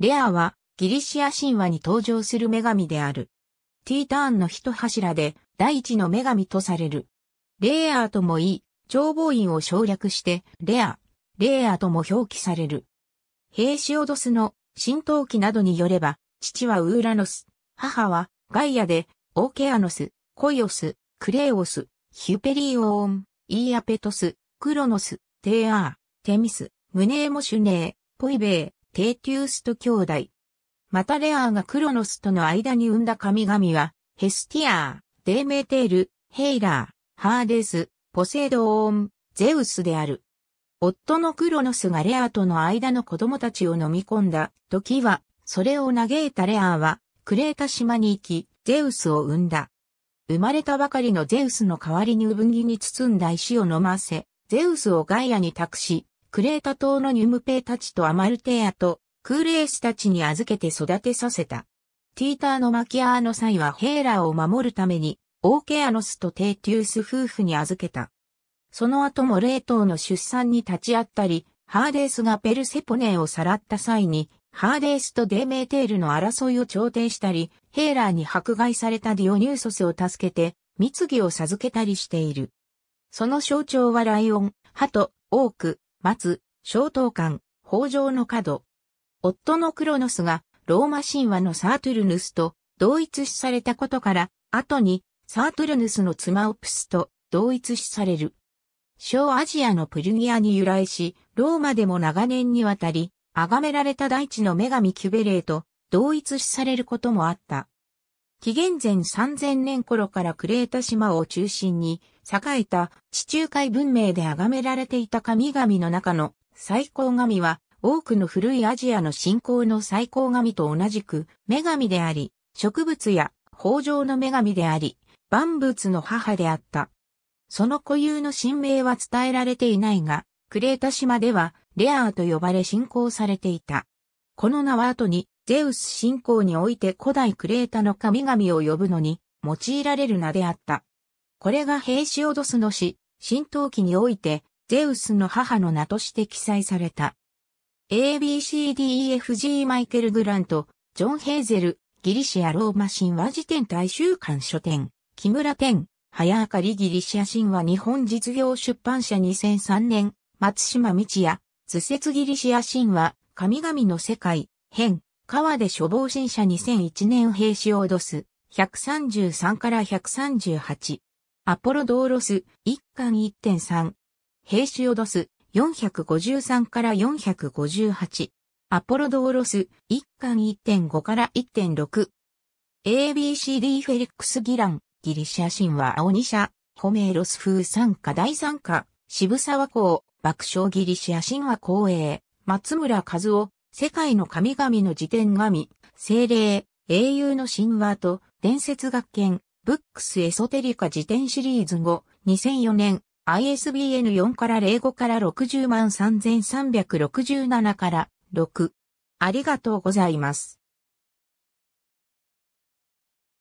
レアはギリシア神話に登場する女神である。ティーターンの一柱で第一の女神とされる。レアーともいい、長望院を省略してレア、レアーとも表記される。ヘーシオドスの神道記などによれば、父はウーラノス、母はガイアで、オーケアノス、コイオス、クレオス、ヒュペリオーン、イーアペトス、クロノス、テーアー、テミス、ムネーモシュネー、ポイベー、テーティウスと兄弟。またレアーがクロノスとの間に生んだ神々は、ヘスティアー、デーメーテール、ヘイラー、ハーデス、ポセイドーン、ゼウスである。夫のクロノスがレアーとの間の子供たちを飲み込んだ時は、それを嘆いたレアーは、クレータ島に行き、ゼウスを生んだ。生まれたばかりのゼウスの代わりに産着に包んだ石を飲ませ、ゼウスをガイアに託し、クレータ島のニュムペイたちとアマルテアとクーレースたちに預けて育てさせた。ティーターのマキアーの際はヘーラーを守るためにオーケアノスとテーティウス夫婦に預けた。その後も冷凍の出産に立ち会ったり、ハーデースがペルセポネをさらった際に、ハーデースとデーメーテールの争いを調停したり、ヘーラーに迫害されたディオニューソスを助けて、蜜着を授けたりしている。その象徴はライオン、ハト、オーク、松、小刀館、北条の角。夫のクロノスが、ローマ神話のサートゥルヌスと同一視されたことから、後にサートゥルヌスの妻オプスと同一視される。小アジアのプルギアに由来し、ローマでも長年にわたり、崇められた大地の女神キュベレーと同一視されることもあった。紀元前3000年頃からクレータ島を中心に栄えた地中海文明で崇められていた神々の中の最高神は多くの古いアジアの信仰の最高神と同じく女神であり、植物や豊穣の女神であり、万物の母であった。その固有の神明は伝えられていないが、クレータ島ではレアーと呼ばれ信仰されていた。この名は後に、ゼウス信仰において古代クレータの神々を呼ぶのに、用いられる名であった。これが兵士オドスの死、神道記において、ゼウスの母の名として記載された。ABCDEFG マイケル・グラント、ジョン・ヘーゼル、ギリシア・ローマ神話辞典大衆館書店、木村店、早明かりギリシア神話日本実業出版社2003年、松島道也、図説ギリシア神話、神々の世界、編、川で処方新社2001年兵士を脅す、133から138。アポロドーロス、1巻1.3。兵士を脅す、453から458。アポロドーロス、1巻1.5から1.6。ABCD フェリックス・ギラン、ギリシャ神話青二社、ホメーロス風参加第三課、渋沢公、爆笑ギリシア神話公営、松村和夫、世界の神々の辞典神、精霊、英雄の神話と伝説学研、ブックスエソテリカ辞典シリーズ5、2004年、ISBN 4から05から60万3367から6。ありがとうございます。